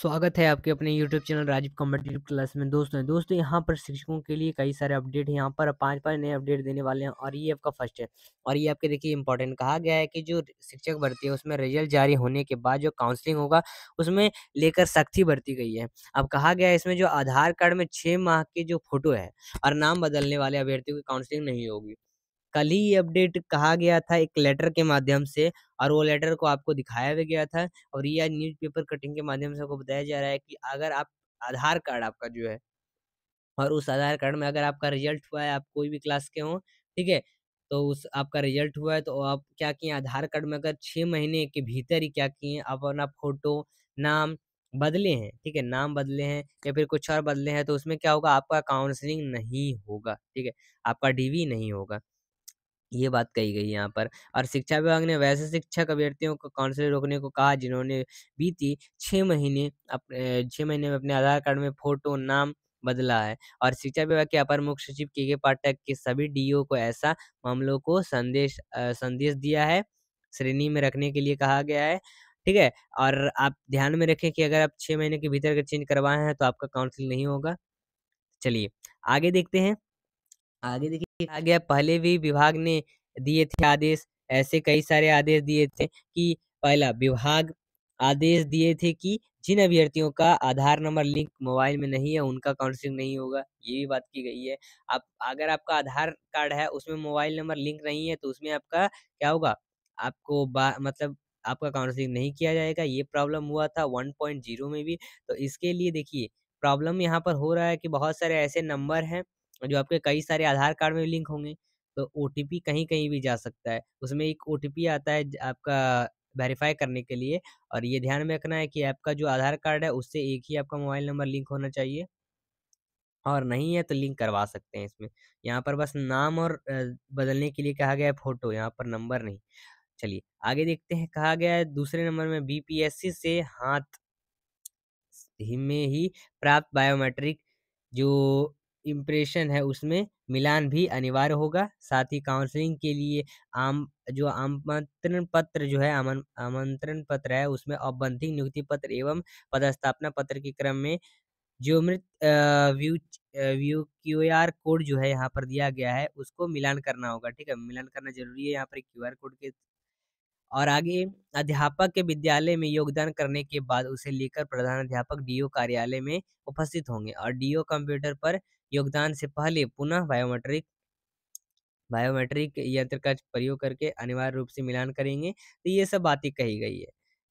स्वागत है आपके अपने YouTube channel Rajiv competitive class में दोस्तों दोस्तों यहाँ पर शिक्षकों के लिए कई सारे अपडेट हैं यहाँ पर पांच पांच नए अपडेट देने वाले हैं और ये आपका फर्स्ट है और ये आपके देखिए इंपॉर्टेंट कहा गया है कि जो शिक्षक भर्ती है उसमें रिजल्ट जारी होने के बाद जो काउंसलिंग होगा उसमें लेकर सख्ती बरती गई है अब कहा गया है इसमें जो आधार कार्ड में छः माह की जो फोटो है और नाम बदलने वाले अभ्यर्थियों की काउंसलिंग नहीं होगी कल ही अपडेट कहा गया था एक लेटर के माध्यम से और वो लेटर को आपको दिखाया भी गया था और यह न्यूज़पेपर कटिंग के माध्यम से आपको बताया जा रहा है कि अगर आप आधार कार्ड आपका जो है और उस आधार कार्ड में अगर आपका रिजल्ट हुआ है आप कोई भी क्लास के हों ठीक है तो उस आपका रिजल्ट हुआ है तो आप क्या किए आधार कार्ड में अगर छः महीने के भीतर ही क्या किए आप अपना फोटो नाम बदले हैं ठीक है नाम बदले हैं या फिर कुछ और बदले हैं तो उसमें क्या होगा आपका काउंसलिंग नहीं होगा ठीक है आपका डीवी नहीं होगा ये बात कही गई यहाँ पर और शिक्षा विभाग ने वैसे शिक्षक अभ्यर्थियों को काउंसलिंग रोकने को कहा जिन्होंने बीती छः महीने अपने छः महीने में अपने आधार कार्ड में फ़ोटो, नाम बदला है और शिक्षा विभाग के अपर मुख्य सचिव के के पाठक के सभी डीओ को ऐसा मामलों को संदेश संदेश दिया है, श्रेणी में रखने के लिए कहा गया है, ठीक है? और आप ध्यान में रखें कि अगर आप छः महीने के भीतर अगर चेंज करवाए हैं तो आपका काउंसिल नहीं होगा। चलिए, आगे देखते हैं। आगे देखिए आ गया पहले भी विभाग ने दिए थे आदेश ऐसे कई सारे आदेश दिए थे कि पहला विभाग आदेश दिए थे कि जिन अभ्यर्थियों का आधार नंबर लिंक मोबाइल में नहीं है उनका काउंसलिंग नहीं होगा ये भी बात की गई है आप अगर आपका आधार कार्ड है उसमें मोबाइल नंबर लिंक नहीं है तो उसमें आपका क्या होगा आपको मतलब आपका काउंसलिंग नहीं किया जाएगा ये प्रॉब्लम हुआ था वन पॉइंट जीरो में भी तो इसके लिए देखिए प्रॉब्लम यहाँ पर हो रहा है कि बहुत सारे ऐसे नंबर हैं जो आपके कई सारे आधार कार्ड में लिंक होंगे तो ओ कहीं कहीं भी जा सकता है उसमें एक ओ आता है आपका वेरीफाई करने के लिए और ये ध्यान में रखना है कि आपका जो आधार कार्ड है उससे एक ही आपका मोबाइल नंबर लिंक होना चाहिए और नहीं है तो लिंक करवा सकते हैं इसमें यहाँ पर बस नाम और बदलने के लिए कहा गया है फोटो यहाँ पर नंबर नहीं चलिए आगे देखते हैं कहा गया है दूसरे नंबर में बीपीएससी से हाथ में ही प्राप्त बायोमेट्रिक जो इम्प्रेशन है उसमें मिलान भी अनिवार्य होगा साथ ही काउंसलिंग के लिए आम जो आमंत्रण पत्र जो है आमंत्रण पत्र है उसमें औबंधिक नियुक्ति पत्र एवं पदस्थापना पत्र के क्रम में मृत view view Q R code जो है यहाँ पर दिया गया है उसको मिलान करना होगा ठीक है मिलान करना जरूरी है यहाँ पर क्यू आर कोड के और आगे अध्यापक के विद्यालय में योगदान करने के बाद उसे लेकर प्रधान अध्यापक डीओ कार्यालय में उपस्थित होंगे और डीओ कंप्यूटर पर योगदान से पहले पुनः बायोमेट्रिक बायोमेट्रिक यंत्र का प्रयोग करके अनिवार्य रूप से मिलान करेंगे तो ये सब बातें कही गई है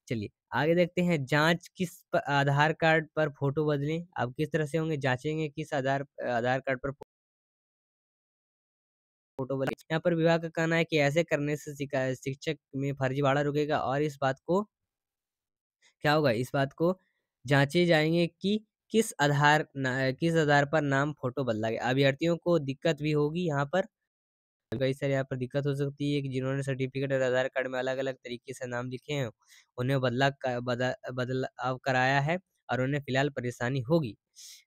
चलिए आगे देखते हैं जांच किस आधार कार्ड पर फोटो बदलें आप किस तरह से होंगे जांचेंगे किस आधार आधार कार्ड पर फोटो बदलें यहाँ पर विभाग का कहना है कि ऐसे करने से शिक्षक में फर्जीवाड़ा रुकेगा और इस बात को क्या होगा इस बात को जांचे जाएंगे कि किस आधार किस आधार पर नाम फ़ोटो बदला गया? अभ्यर्थियों को दिक्कत भी होगी यहाँ पर। कई सारे यहाँ पर दिक्कत हो सकती है कि जिन्होंने सर्टिफ़िकेट और आधार कार्ड में अलग-अलग तरीके से नाम लिखे हैं, उन्हें बदला बदलाव कराया है और उन्हें फ़िलहाल परेशानी होगी।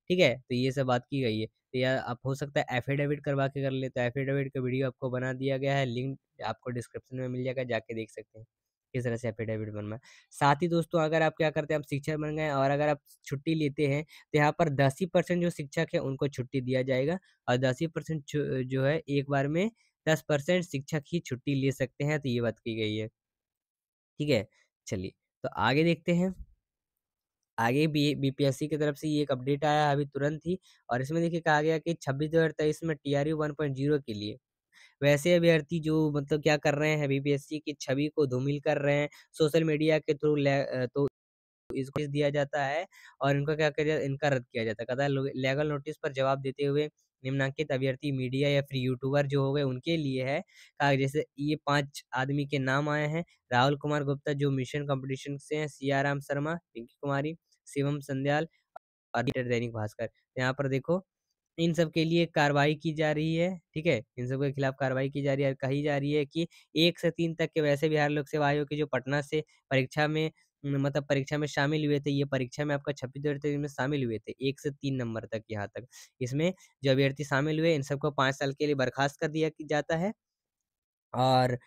ठीक है? तो ये सब बात की गई है। तो या आप हो सकता है एफ़िडेविट करवा के कर ले तो एफ़िडेविट का वीडियो आपको बना दिया गया है, लिंक आपको डिस्क्रिप्शन में मिल जाएगा, जाके देख सकते हैं। किस तरह से एफिडेविट बनवाएं साथ ही दोस्तों अगर आप क्या करते हैं आप शिक्षक बन गए और अगर आप छुट्टी लेते हैं तो यहाँ पर दस ही परसेंट जो शिक्षक है उनको छुट्टी दिया जाएगा और दस ही परसेंट जो है एक बार में दस परसेंट शिक्षक ही छुट्टी ले सकते हैं तो ये बात की गई है ठीक है चलिए तो आगे देखते हैं आगे बी बीपीएससी की तरफ से ये एक अपडेट आया अभी तुरंत ही और इसमें देखिए कहा गया कि छब्बीस दो हज़ार तेईस में T R U one point zero के लिए वैसे अभ्यर्थी जो मतलब क्या कर रहे हैं बीपीएससी की छवि को धूमिल कर रहे हैं सोशल मीडिया के थ्रू तो इसको दिया जाता है और इनका क्या किया इनका रद्द किया जाता है कदा लेगल नोटिस पर जवाब देते हुए निम्नांकित अभ्यर्थी मीडिया या फ्री यूट्यूबर जो हो गए उनके लिए है कहा जैसे ये पांच आदमी के नाम आए हैं राहुल कुमार गुप्ता जो मिशन कंपटीशन से हैं सियाराम शर्मा पिंकी कुमारी शिवम संध्याल और दैनिक भास्कर यहाँ पर देखो इन सब के लिए कार्रवाई की जा रही है ठीक है इन सब के खिलाफ कार्रवाई की जा रही है कही जा रही है कि एक से तीन तक के वैसे बिहार लोक सेवा आयोग के जो पटना से परीक्षा में मतलब परीक्षा में शामिल हुए थे ये परीक्षा में आपका छब्बीस अभ्यर्थी में शामिल हुए थे एक से तीन नंबर तक यहाँ तक इसमें जो अभ्यर्थी शामिल हुए इन सबको पाँच साल के लिए बर्खास्त कर दिया जाता है और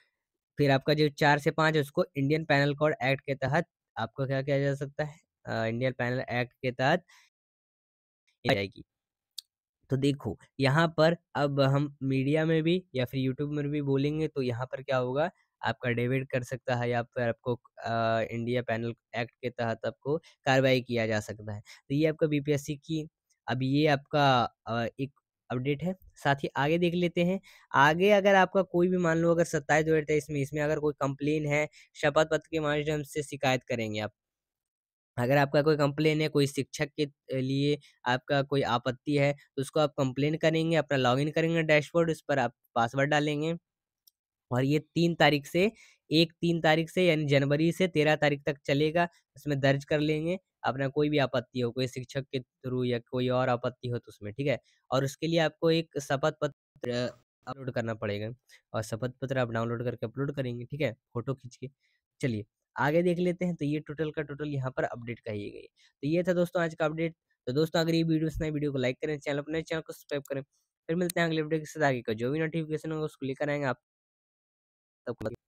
फिर आपका जो चार से पाँच है उसको इंडियन पैनल कोड एक्ट के तहत आपको क्या किया जा सकता है इंडियन पैनल एक्ट के तहत जाएगी तो देखो यहाँ पर अब हम मीडिया में भी या फिर यूट्यूब में भी बोलेंगे तो यहाँ पर क्या होगा आपका डेबिट कर सकता है या फिर आपको आ, इंडिया पैनल एक्ट के तहत आपको कार्रवाई किया जा सकता है तो ये आपका बीपीएससी की अब ये आपका आ, एक अपडेट है साथ ही आगे देख लेते हैं आगे अगर आपका कोई भी मान लो अगर सत्ताईस दो हज़ार तेईस में इसमें अगर कोई कंप्लेन है शपथ पत्र के माध्यम से शिकायत करेंगे आप अगर आपका कोई कंप्लेन है, कोई शिक्षक के लिए आपका कोई आपत्ति है, तो उसको आप कंप्लेन करेंगे, अपना लॉगिन करेंगे डैशबोर्ड, उस पर आप पासवर्ड डालेंगे। और ये तीन तारीख से एक तीन तारीख से यानी जनवरी से तेरह तारीख तक चलेगा, उसमें दर्ज कर लेंगे, अपना कोई भी आपत्ति हो, कोई शिक्षक के थ्रू या कोई और आपत्ति हो तो उसमें, ठीक है? और उसके लिए आपको एक शपथ पत्र अपलोड करना पड़ेगा और शपथ पत्र आप डाउनलोड करके अपलोड करेंगे, ठीक है? फ़ोटो खींच के। चलिए आगे देख लेते हैं तो ये टोटल का टोटल यहाँ पर अपडेट कही गई तो ये था दोस्तों आज का अपडेट तो दोस्तों अगर ये वीडियो सुना वीडियो को लाइक करें चैनल अपने चैनल को सब्सक्राइब करें फिर मिलते हैं अगले वीडियो के साथ आगे का जो भी नोटिफिकेशन होगा उसको लेकर आएंगे आप तब